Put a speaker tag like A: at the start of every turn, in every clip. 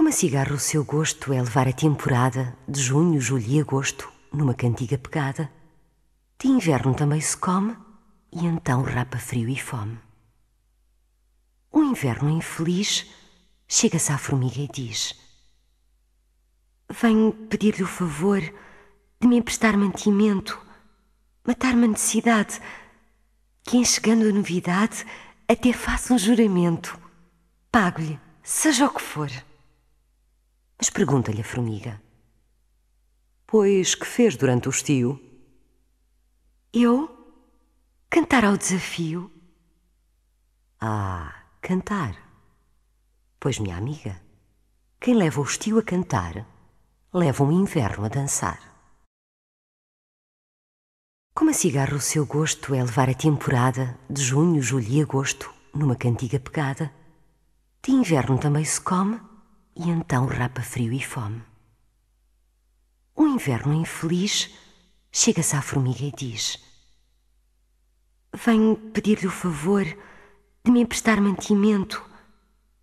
A: Como a cigarra, o seu gosto é levar a temporada de junho, julho e agosto numa cantiga pegada. De inverno também se come e então rapa frio e fome. Um inverno infeliz chega-se à formiga e diz: Venho pedir-lhe o favor de me emprestar mantimento, matar-me a necessidade, que em chegando a novidade até faça um juramento. Pago-lhe, seja o que for. Mas pergunta-lhe a formiga. Pois que fez durante o estio? Eu? Cantar ao desafio? Ah, cantar. Pois, minha amiga, quem leva o estio a cantar, leva um inverno a dançar. Como a cigarro o seu gosto é levar a temporada de junho, julho e agosto numa cantiga pegada, de inverno também se come e então rapa frio e fome. Um inverno infeliz chega-se à formiga e diz: Venho pedir-lhe o favor de me emprestar mantimento,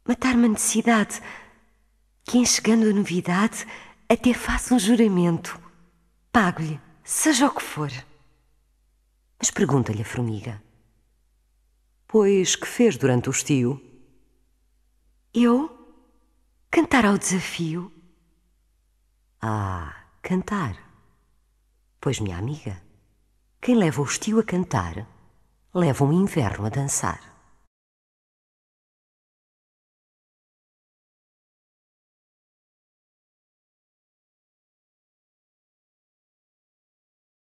A: matar-me a necessidade, que em chegando a novidade até faça um juramento. Pago-lhe, seja o que for. Mas pergunta-lhe a formiga: Pois que fez durante o estio? Eu? Cantar ao desafio? Ah, cantar. Pois, minha amiga, quem leva o estio a cantar, leva um inverno a dançar.